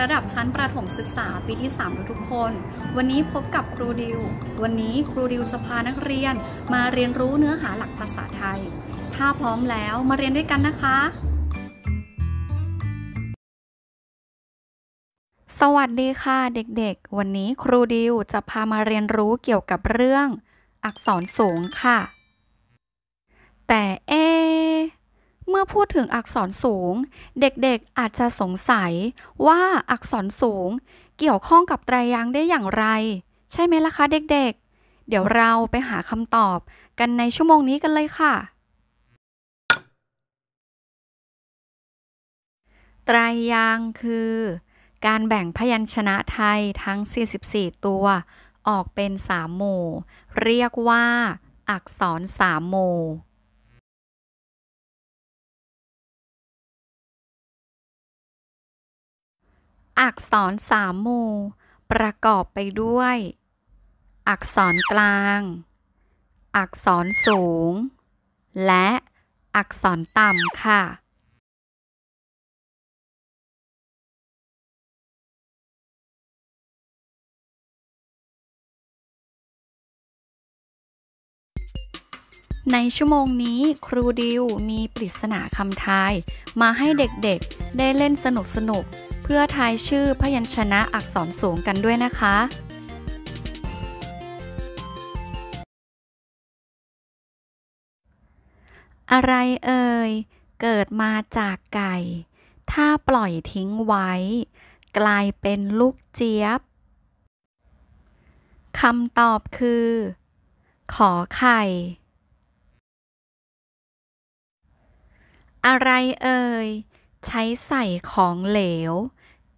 ระดับชั้นประถมศึกษาปีที่3ทุกคน วันนี้พบกับครูดิว วันนี้ครูดิวจะ พานักเรียนมาเรียนรู้เนื้อหาหลักภาษาไทย ถ้าพร้อมแล้วมาเรียนด้วยกันนะคะ สวัสดีค่ะเด็ก ๆ วันนี้ครูดิวจะพามาเรียนรู้เกี่ยวกับเรื่อง อักษรสูงค่ะ แต่พูดถึงอักษรสูง เด็กๆอาจจะสงสัยว่าอักษรสูงเกี่ยวข้องกับไตรยางค์ได้อย่างไร ใช่ไหมล่ะคะเด็กๆ เดี๋ยวเราไปหาคำตอบกันในชั่วโมงนี้กันเลยค่ะไตรยางค์คือการแบ่งพยัญชนะไทยทั้ง 44 ตัว ออกเป็น 3 หมู่ เรียกว่าอักษร3หมู่อักษรสามหมู่ ประกอบไปด้วย อักษรกลาง อักษรสูง และ อักษรต่ำค่ะ ในชั่วโมงนี้ครูดิวมีปริศนาคำทาย มาให้เด็กๆ ได้เล่นสนุกสนุกพื่อทายชื่อพยัญชนะอักษรสูงกันด้วยนะคะ อะไรเอ่ยเกิดมาจากไก่ ถ้าปล่อยทิ้งไว้ กลายเป็นลูกเจี๊ยบคำตอบคือ ขอไข่ อะไรเอ่ยใช้ใส่ของเหลว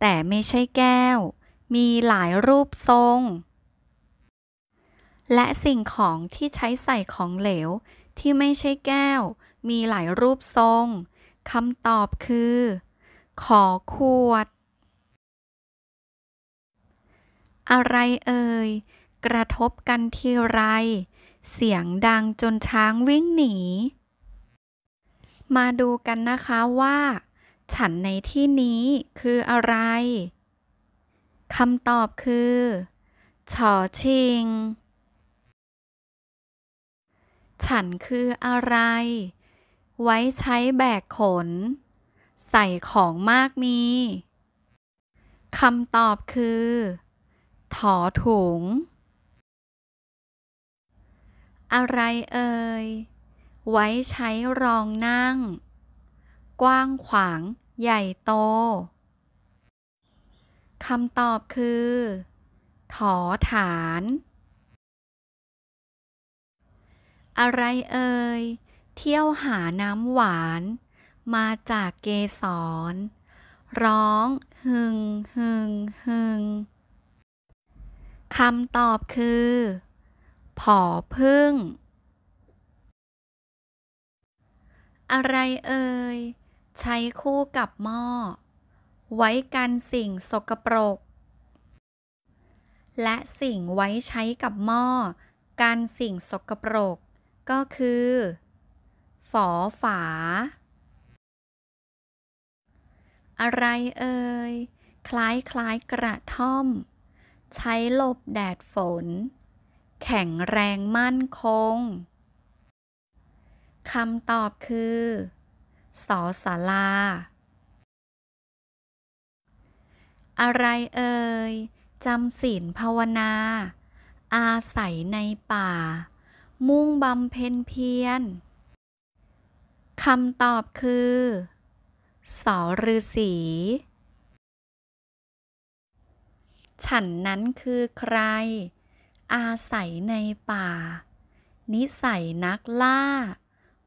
แต่ไม่ใช่แก้ว มีหลายรูปทรง และสิ่งของที่ใช้ใส่ของเหลวที่ไม่ใช่แก้ว มีหลายรูปทรง คำตอบคือ ขอขวด อะไรเอ่ย กระทบกันทีไร เสียงดังจนช้างวิ่งหนี มาดูกันนะคะว่าฉันในที่นี้คืออะไร คำตอบคือ ชอชิง ฉันคืออะไร ไว้ใช้แบกขน ใส่ของมากมี คำตอบคือ ถอถุง อะไรเอ่ย ไว้ใช้รองนั่งกว้างขวางใหญ่โต คำตอบคือ ถอฐาน อะไรเอ่ย เที่ยวหาน้ำหวาน มาจากเกสร ร้อง หึงหึงหึงคำตอบคือผอพึ่ง อะไรเอ่ยใช้คู่กับหม้อ ไว้กันสิ่งสกปรก และสิ่งไว้ใช้กับหม้อกันสิ่งสกปรก ก็คือ ฝอฝา อะไรเอ่ยคล้ายคล้ายกระท่อม ใช้หลบแดดฝน แข็งแรงมั่นคงคำตอบคือสอสาลา อะไรเอ่ยจำศีลภาวนา อาศัยในป่า มุ่งบำเพ็ญเพียรคำตอบคือ สอฤาษี ฉันนั้นคือใคร อาศัยในป่า นิสัยนักล่า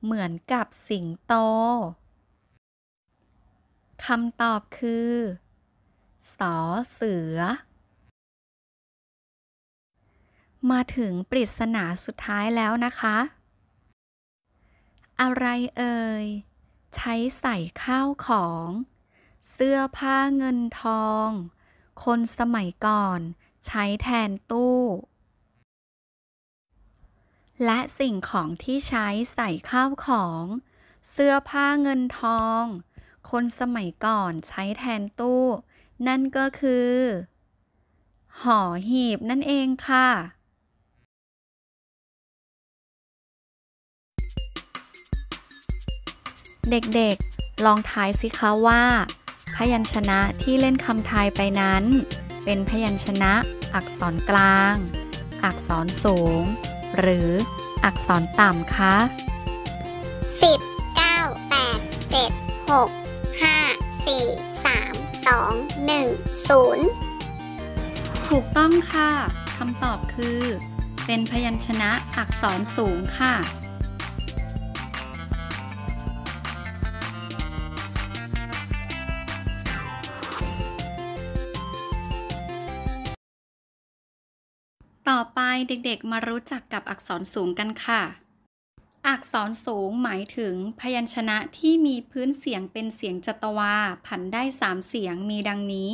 เหมือนกับสิงโตคำตอบคือ สอเสือ มาถึงปริศนาสุดท้ายแล้วนะคะ อะไรเอ่ยใช้ใส่ข้าวของ เสื้อผ้าเงินทอง คนสมัยก่อนใช้แทนตู้ และสิ่งของที่ใช้ใส่ข้าวของ เสื้อผ้าเงินทองคนสมัยก่อนใช้แทนตู้ นั่นก็คือห่อหีบนั่นเองค่ะ เด็กๆ ลองทายสิคะว่า พยัญชนะที่เล่นคำทายไปนั้น เป็นพยัญชนะ อักษรกลาง อักษรสูง หรือ อักษรต่ำคะ10 9 8 7 6 2 1 0 ถูกต้องค่ะคำตอบคือ เป็นพยัญชนะอักษรสูงค่ะ ต่อไปเด็กๆมารู้จักกับอักษรสูงกันค่ะอักษรสูงหมายถึงพยัญชนะที่มีพื้นเสียงเป็นเสียงจัตวา ผันได้สามเสียงมีดังนี้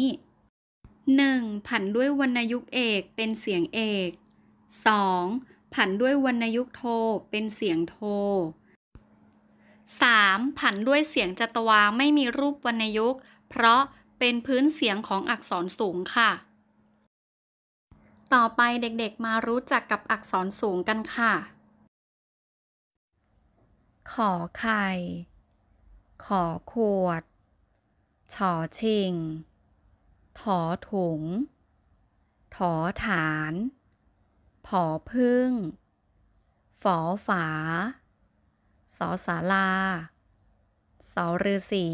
1. ผันด้วยวรรณยุกเอกเป็นเสียงเอก 2. ผันด้วยวรรณยุกโทเป็นเสียงโท 3. ผันด้วยเสียงจัตวาไม่มีรูปวรรณยุกเพราะเป็นพื้นเสียงของอักษรสูงค่ะ ต่อไปเด็กๆมารู้จักกับอักษรสูงกันค่ะขอไข่ ขอขวดฉอชิงถอถุง ถอฐานผอพึ่ง ฝอฝา สอสาลาสอฤาษี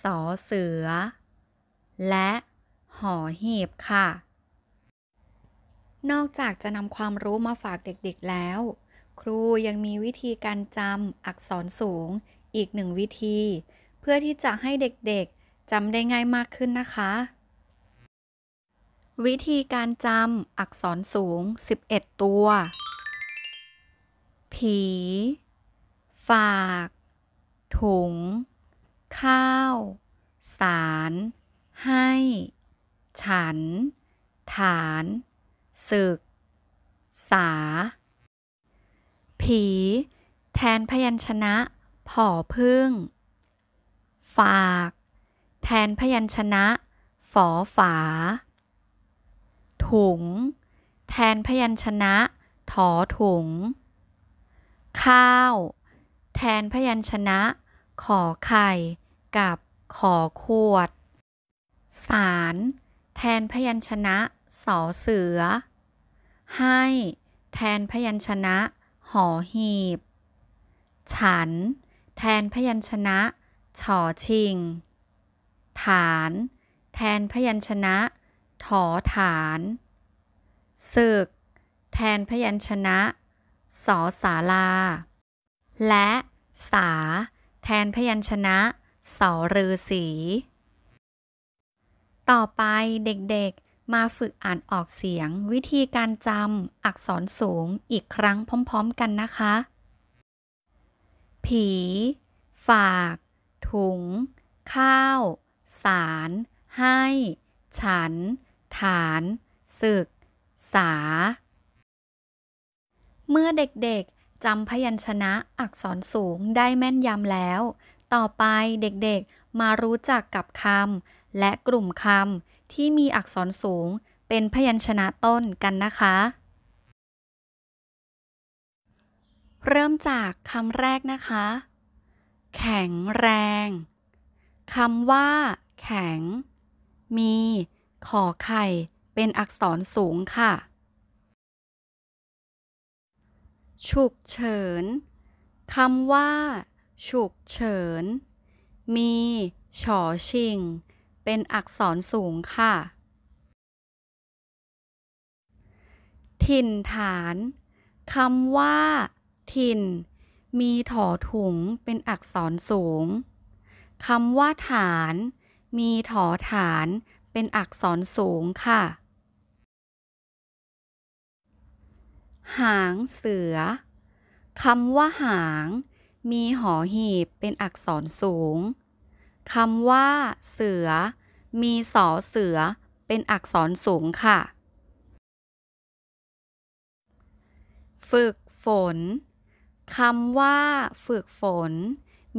สอเสือ และหอหีบค่ะ นอกจากจะนำความรู้มาฝากเด็กๆแล้วครูยังมีวิธีการจำอักษรสูงอีกหนึ่งวิธี เพื่อที่จะให้เด็กๆจำได้ง่ายมากขึ้นนะคะ วิธีการจำอักษรสูง 11 ตัว ผี ฝาก ถุง ข้าว สารให้ ฉัน ฐานศึก สาผีแทนพยัญชนะ ผอพึ่ง ฝาก แทนพยัญชนะ ฝอฝา ถุง แทนพยัญชนะ ถอถุง ข้าว แทนพยัญชนะ ขอไข่ กับขอขวดสารแทนพยัญชนะสอเสือ ให้แทนพยัญชนะหอหีบ ฉัน แทนพยัญชนะ ฉอชิง ฐาน แทนพยัญชนะ ถอฐานศึก แทนพยัญชนะสอสาลา และสา แทนพยัญชนะสอรือสี ต่อไปเด็กมาฝึกอ่านออกเสียงวิธีการจำอักษรสูงอีกครั้งพร้อมๆกันนะคะ ผี ฝาก ถุง ข้าว สารให้ ฉัน ฐาน ศึก สา เมื่อเด็กๆจำพยัญชนะอักษรสูงได้แม่นยำแล้ว ต่อไปเด็กๆมารู้จักกับคำและกลุ่มคำที่มีอักษรสูงเป็นพยัญชนะต้นกันนะคะ เริ่มจากคำแรกนะคะ แข็งแรงคำว่าแข็ง มี ขอไข่เป็นอักษรสูงค่ะ ฉุกเฉินคำว่าฉุกเฉิน มี ฉอชิงเป็นอักษรสูงค่ะ ถิ่นฐาน คำว่าถิ่นมีถอถุงเป็นอักษรสูง คำว่าฐาน มีถอฐานเป็นอักษรสูงค่ะ หางเสือ คำว่าหาง มีหอหีบเป็นอักษรสูงคำว่า เสือ มีสอเสือเป็นอักษรสูงค่ะ ฝึกฝน คำว่าฝึกฝน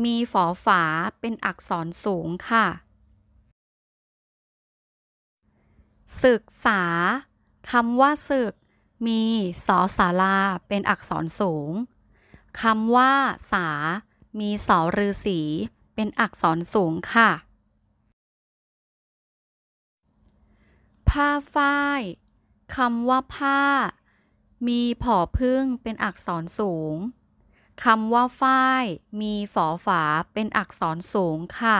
มีฝอฝาเป็นอักษรสูงค่ะ ศึกษาคำว่าศึก มีสอสาลา เป็นอักษรสูง คำว่า สา มีสอฤาษีเป็นอักษรสูงค่ะ ผ้าฝ้ายคำว่าผ้า มีผอพึ่งเป็นอักษรสูงคำว่าฝ้าย มีฝอฝาเป็นอักษรสูงค่ะ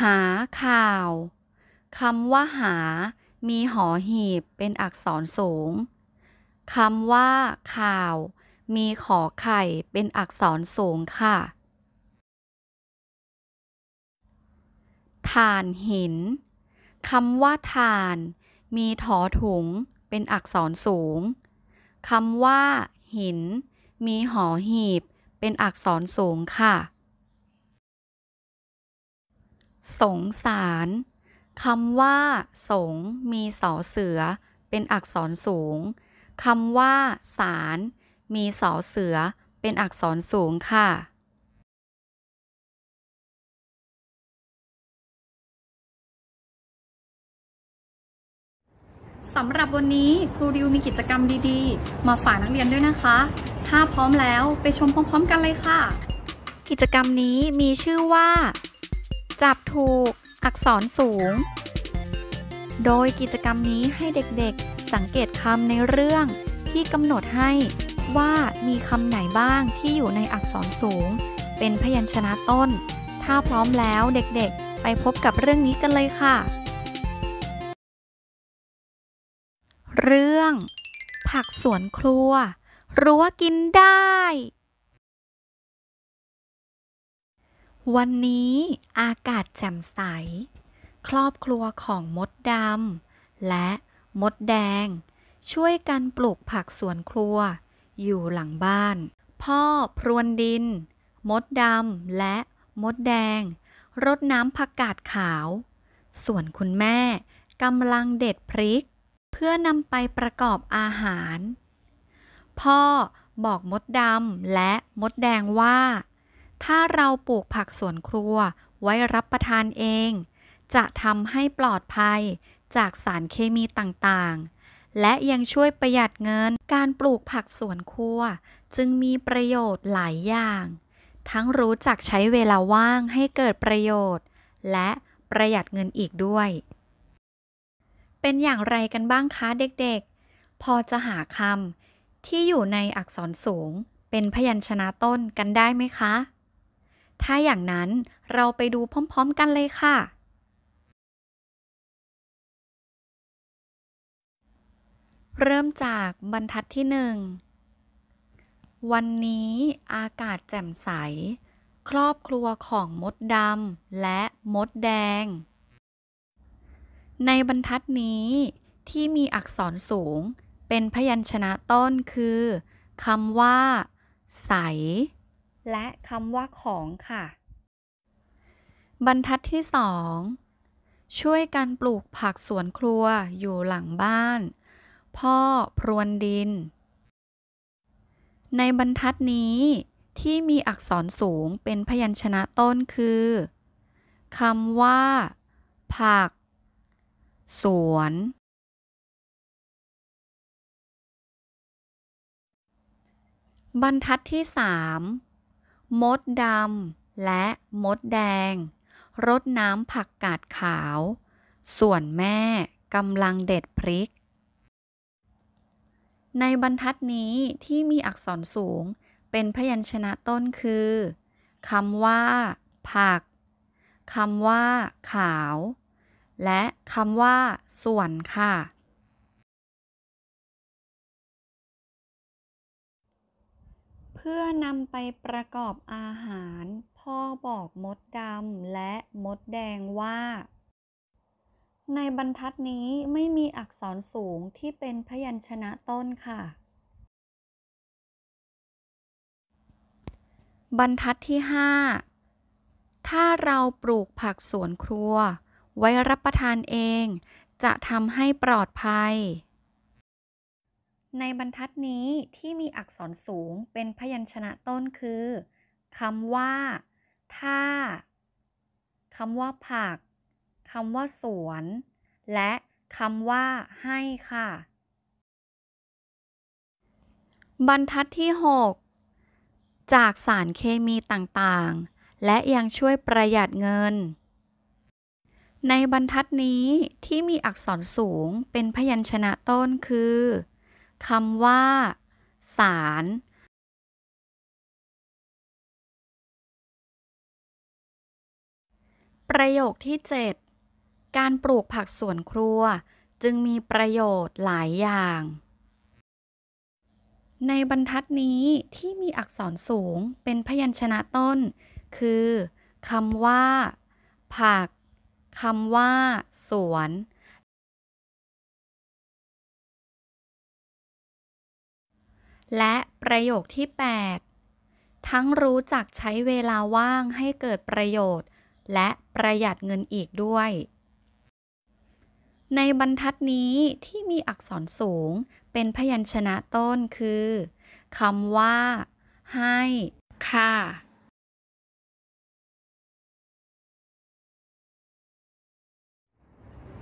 หาข่าวคำว่าหา มีหอหีบเป็นอักษรสูงคำว่า ข่าวมีขอไข่เป็นอักษรสูงค่ะถ่านหินคำว่าถ่าน มีถอถุงเป็นอักษรสูงคำว่า หิน มีหอหีบ เป็นอักษรสูงค่ะ สงสารคำว่า สงมีสอเสือ เป็นอักษรสูงคำว่าสารมีสอเสือเป็นอักษรสูงค่ะ สำหรับวันนี้ครูดิวมีกิจกรรมดีๆ มาฝากนักเรียนด้วยนะคะ ถ้าพร้อมแล้วไปชมพร้อมๆกันเลยค่ะ กิจกรรมนี้มีชื่อว่า จับถูกอักษรสูง โดยกิจกรรมนี้ให้เด็กๆสังเกตคำในเรื่องที่กำหนดให้ว่ามีคำไหนบ้างที่อยู่ในอักษรสูง เป็นพยัญชนะต้น ถ้าพร้อมแล้วเด็กๆ ไปพบกับเรื่องนี้กันเลยค่ะ เรื่องผักสวนครัว รั้วกินได้ วันนี้อากาศแจ่มใส ครอบครัวของมดดำและมดแดง ช่วยกันปลูกผักสวนครัวอยู่หลังบ้าน พ่อพรวนดิน มดดำและมดแดงรดน้ำผักกาดขาว ส่วนคุณแม่กำลังเด็ดพริก เพื่อนำไปประกอบอาหาร พ่อบอกมดดำและมดแดงว่า ถ้าเราปลูกผักสวนครัวไว้รับประทานเอง จะทำให้ปลอดภัยจากสารเคมีต่างๆและยังช่วยประหยัดเงินการปลูกผักสวนครัว จึงมีประโยชน์หลายอย่าง ทั้งรู้จักใช้เวลาว่างให้เกิดประโยชน์ และประหยัดเงินอีกด้วย เป็นอย่างไรกันบ้างคะเด็กๆ พอจะหาคำที่อยู่ในอักษรสูงเป็นพยัญชนะต้นกันได้ไหมคะ ถ้าอย่างนั้นเราไปดูพร้อมๆกันเลยค่ะเริ่มจากบรรทัดที่หนึ่ง วันนี้อากาศแจ่มใส ครอบครัวของมดดำและมดแดง ในบรรทัดนี้ที่มีอักษรสูงเป็นพยัญชนะต้นคือคำว่า ใส และคำว่าของค่ะ บรรทัดที่สอง ช่วยกันปลูกผักสวนครัวอยู่หลังบ้านพ่อ พรวนดิน ในบรรทัดนี้ที่มีอักษรสูงเป็นพยัญชนะต้นคือคำว่า ผัก สวน บรรทัดที่สมมดดำและมดแดงรดน้ำผักกาดขาว ส่วนแม่กำลังเด็ดพริกในบรรทัดนี้ที่มีอักษรสูงเป็นพยัญชนะต้นคือคำว่า ผักคำว่า ขาว และคำว่า ส่วนค่ะ เพื่อนำไปประกอบอาหารพ่อบอกมดดำและมดแดงว่าในบรรทัดนี้ไม่มีอักษรสูงที่เป็นพยัญชนะต้นค่ะ บรรทัดที่5ถ้าเราปลูกผักสวนครัว ไว้รับประทานเอง จะทำให้ปลอดภัย ในบรรทัดนี้ที่มีอักษรสูงเป็นพยัญชนะต้นคือคำว่า ถ้าคำว่าผักคำว่า สวน และคำว่าให้ ค่ะ บรรทัดที่ 6 จากสารเคมีต่าง ๆ และยังช่วยประหยัดเงิน ในบรรทัดนี้ที่มีอักษรสูงเป็นพยัญชนะต้นคือคำว่า สาร ประโยคที่ 7การปลูกผักสวนครัว จึงมีประโยชน์หลายอย่าง ในบรรทัดนี้ที่มีอักษรสูงเป็นพยัญชนะต้น คือคำว่าผักคำว่า สวน และประโยคที่ 8 ทั้งรู้จักใช้เวลาว่างให้เกิดประโยชน์และประหยัดเงินอีกด้วยในบรรทัดนี้ที่มีอักษรสูง เป็นพยัญชนะต้นคือคำว่าให้ ค่ะ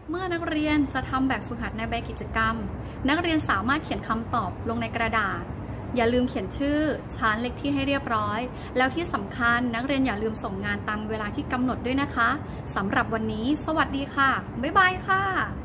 เมื่อนักเรียนจะทำแบบฝึกหัดในใบกิจกรรม นักเรียนสามารถเขียนคำตอบลงในกระดาษ อย่าลืมเขียนชื่อชั้นเลขที่ให้เรียบร้อย แล้วที่สำคัญนักเรียนอย่าลืมส่งงานตามเวลาที่กำหนดด้วยนะคะสำหรับวันนี้ สวัสดีค่ะบ๊ายบายค่ะ